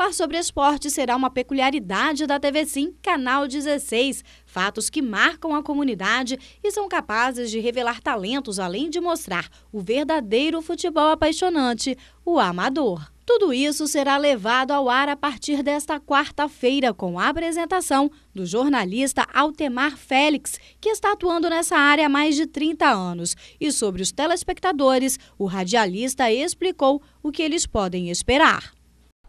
Falar sobre esporte será uma peculiaridade da TV Sim, Canal 16. Fatos que marcam a comunidade e são capazes de revelar talentos, além de mostrar o verdadeiro futebol apaixonante, o amador. Tudo isso será levado ao ar a partir desta quarta-feira, com a apresentação do jornalista Altemar Félix, que está atuando nessa área há mais de 30 anos. E sobre os telespectadores, o radialista explicou o que eles podem esperar.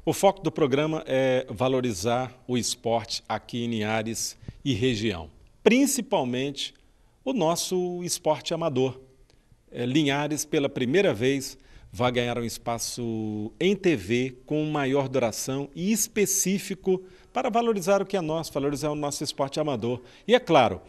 O foco do programa é valorizar o esporte aqui em Linhares e região, principalmente o nosso esporte amador. É, Linhares, pela primeira vez, vai ganhar um espaço em TV com maior duração e específico para valorizar o que é nosso, valorizar o nosso esporte amador. E é claro,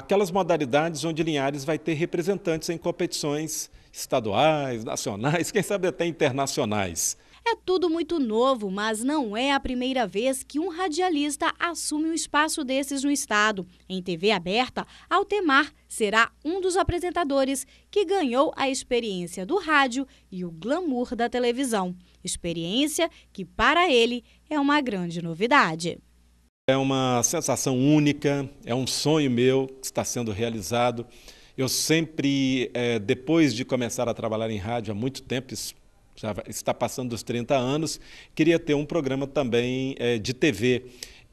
aquelas modalidades onde Linhares vai ter representantes em competições estaduais, nacionais, quem sabe até internacionais. É tudo muito novo, mas não é a primeira vez que um radialista assume um espaço desses no Estado. Em TV aberta, Altemar será um dos apresentadores que ganhou a experiência do rádio e o glamour da televisão. Experiência que, para ele, é uma grande novidade. É uma sensação única, é um sonho meu que está sendo realizado. Eu sempre, eh, depois de começar a trabalhar em rádio há muito tempo, já está passando dos 30 anos, queria ter um programa também é, de TV.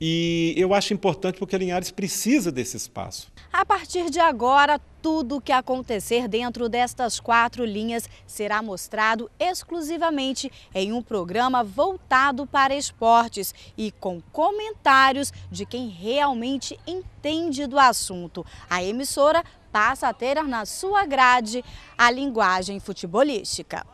E eu acho importante porque Linhares precisa desse espaço. A partir de agora, tudo o que acontecer dentro destas quatro linhas será mostrado exclusivamente em um programa voltado para esportes e com comentários de quem realmente entende do assunto. A emissora passa a ter na sua grade a linguagem futebolística.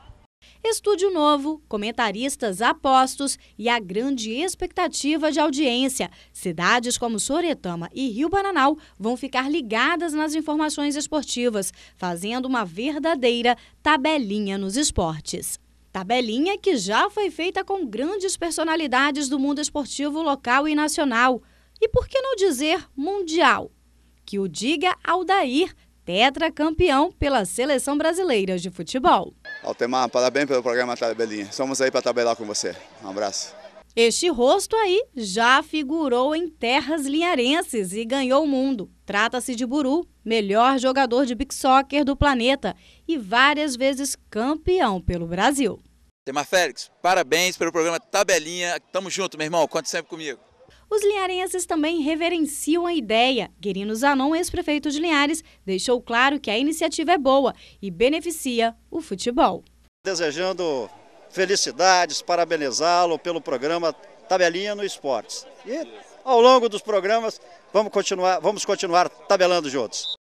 Estúdio novo, comentaristas apostos e a grande expectativa de audiência. Cidades como Soretama e Rio Bananal vão ficar ligadas nas informações esportivas, fazendo uma verdadeira tabelinha nos esportes. Tabelinha que já foi feita com grandes personalidades do mundo esportivo local e nacional. E por que não dizer mundial? Que o diga Aldair, tetracampeão pela seleção brasileira de futebol. Altemar, parabéns pelo programa Tabelinha. Estamos aí para tabelar com você. Um abraço. Este rosto aí já figurou em terras linharenses e ganhou o mundo. Trata-se de Buru, melhor jogador de big soccer do planeta e várias vezes campeão pelo Brasil. Temar Félix, parabéns pelo programa Tabelinha. Tamo junto, meu irmão. Conte sempre comigo. Os linharenses também reverenciam a ideia. Guerino Zanon, ex-prefeito de Linhares, deixou claro que a iniciativa é boa e beneficia o futebol. Desejando felicidades, parabenizá-lo pelo programa Tabelinha no Esportes. E ao longo dos programas vamos continuar, vamos continuar tabelando juntos.